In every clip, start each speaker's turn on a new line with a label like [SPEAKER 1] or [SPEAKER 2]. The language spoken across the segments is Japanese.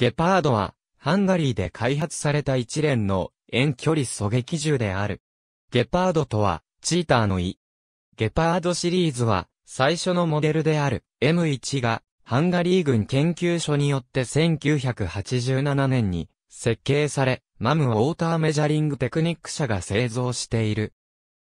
[SPEAKER 1] ゲパードは、ハンガリーで開発された一連の遠距離狙撃銃である。ゲパードとは、チーターの意。ゲパードシリーズは、最初のモデルである M1 が、ハンガリー軍研究所によって1987年に設計され、マムウォーターメジャリングテクニック社が製造している。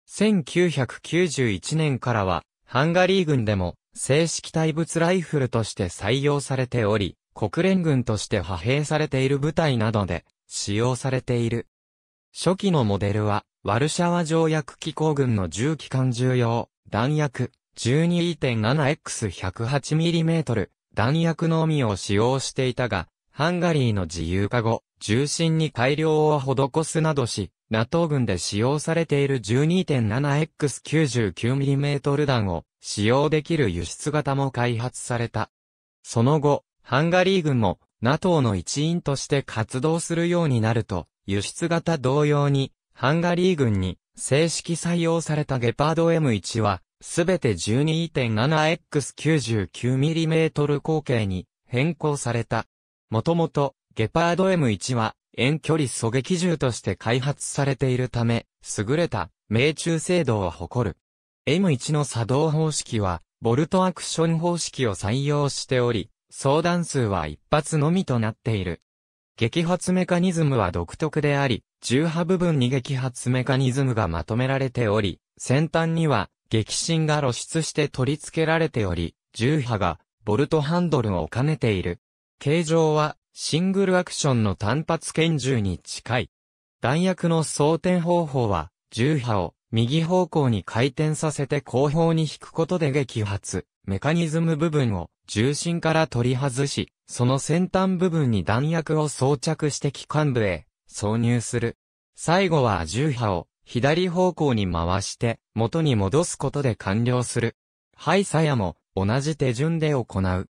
[SPEAKER 1] 1991年からは、ハンガリー軍でも正式対物ライフルとして採用されており、国連軍として派兵されている部隊などで使用されている。初期のモデルは、ワルシャワ条約機構軍の重機関重要、弾薬 12.7x108mm 弾薬のみを使用していたが、ハンガリーの自由化後、重心に改良を施すなどし、NATO 軍で使用されている 12.7x99mm 弾を使用できる輸出型も開発された。その後、ハンガリー軍も NATO の一員として活動するようになると、輸出型同様に、ハンガリー軍に正式採用されたゲパード M1 は、すべて 12.7X99mm 口径に変更された。もともと、ゲパード M1 は遠距離狙撃銃として開発されているため、優れた命中精度を誇る。M1 の作動方式は、ボルトアクション方式を採用しており、相談数は一発のみとなっている。激発メカニズムは独特であり、重波部分に激発メカニズムがまとめられており、先端には激震が露出して取り付けられており、重波がボルトハンドルを兼ねている。形状はシングルアクションの単発拳銃に近い。弾薬の装填方法は、重波を右方向に回転させて後方に引くことで激発。メカニズム部分を重心から取り外し、その先端部分に弾薬を装着して機関部へ挿入する。最後は重波を左方向に回して元に戻すことで完了する。ハイサヤも同じ手順で行う。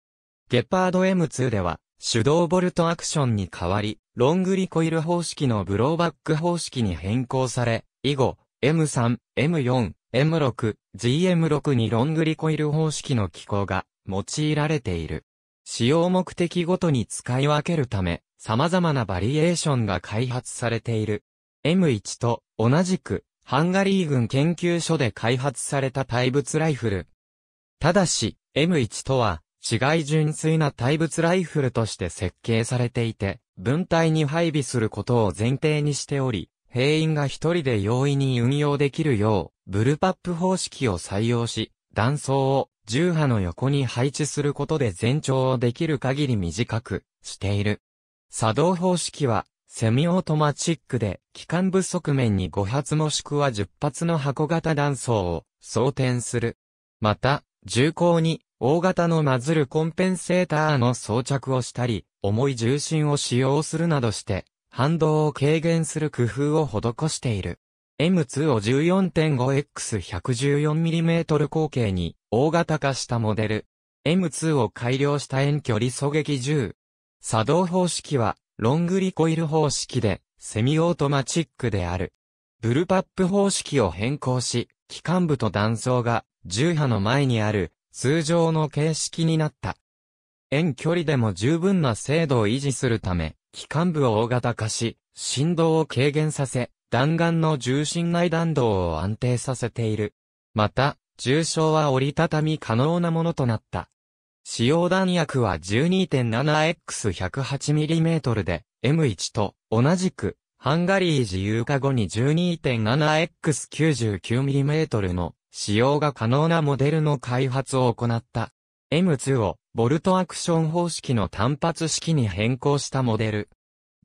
[SPEAKER 1] ゲパード M2 では手動ボルトアクションに変わり、ロングリコイル方式のブローバック方式に変更され、以後、M3、M4、M6、GM6 にロングリコイル方式の機構が用いられている。使用目的ごとに使い分けるため、様々なバリエーションが開発されている。M1 と同じく、ハンガリー軍研究所で開発された対物ライフル。ただし、M1 とは、違い純粋な対物ライフルとして設計されていて、分体に配備することを前提にしており、兵員が一人で容易に運用できるよう、ブルパップ方式を採用し、断層を重波の横に配置することで全長をできる限り短くしている。作動方式は、セミオートマチックで、機関部側面に5発もしくは10発の箱型断層を装填する。また、重厚に大型のマズルコンペンセーターの装着をしたり、重い重心を使用するなどして、反動を軽減する工夫を施している。M2 を 14.5X114mm 口径に大型化したモデル。M2 を改良した遠距離狙撃銃。作動方式はロングリコイル方式でセミオートマチックである。ブルパップ方式を変更し、機関部と弾倉が銃波の前にある通常の形式になった。遠距離でも十分な精度を維持するため、機関部を大型化し、振動を軽減させ、弾丸の重心内弾道を安定させている。また、重症は折りたたみ可能なものとなった。使用弾薬は 12.7X108mm で M1 と同じくハンガリー自由化後に 12.7X99mm の使用が可能なモデルの開発を行った。M2 をボルトアクション方式の単発式に変更したモデル。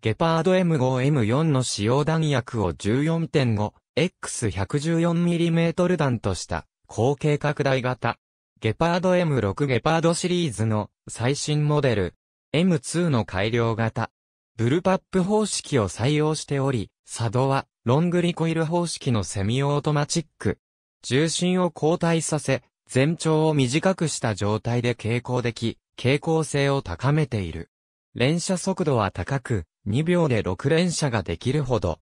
[SPEAKER 1] ゲパード M5M4 の使用弾薬を 14.5X114mm 弾とした後継拡大型。ゲパード M6 ゲパードシリーズの最新モデル。M2 の改良型。ブルパップ方式を採用しており、サドはロングリコイル方式のセミオートマチック。重心を交代させ、全長を短くした状態で蛍光でき、傾向性を高めている。連射速度は高く、2秒で6連射ができるほど。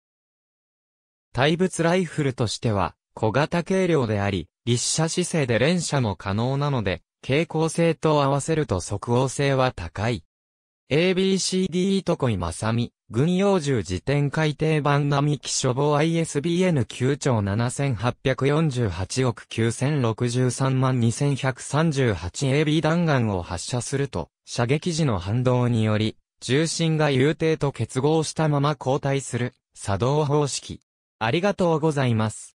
[SPEAKER 1] 対物ライフルとしては、小型軽量であり、立射姿勢で連射も可能なので、傾向性と合わせると即応性は高い。ABCD とこいまさみ、軍用銃辞典改訂版並木処方 ISBN 9兆7848億9063万 2138AB 弾丸を発射すると、射撃時の反動により、重心が有定と結合したまま後退する、作動方式。ありがとうございます。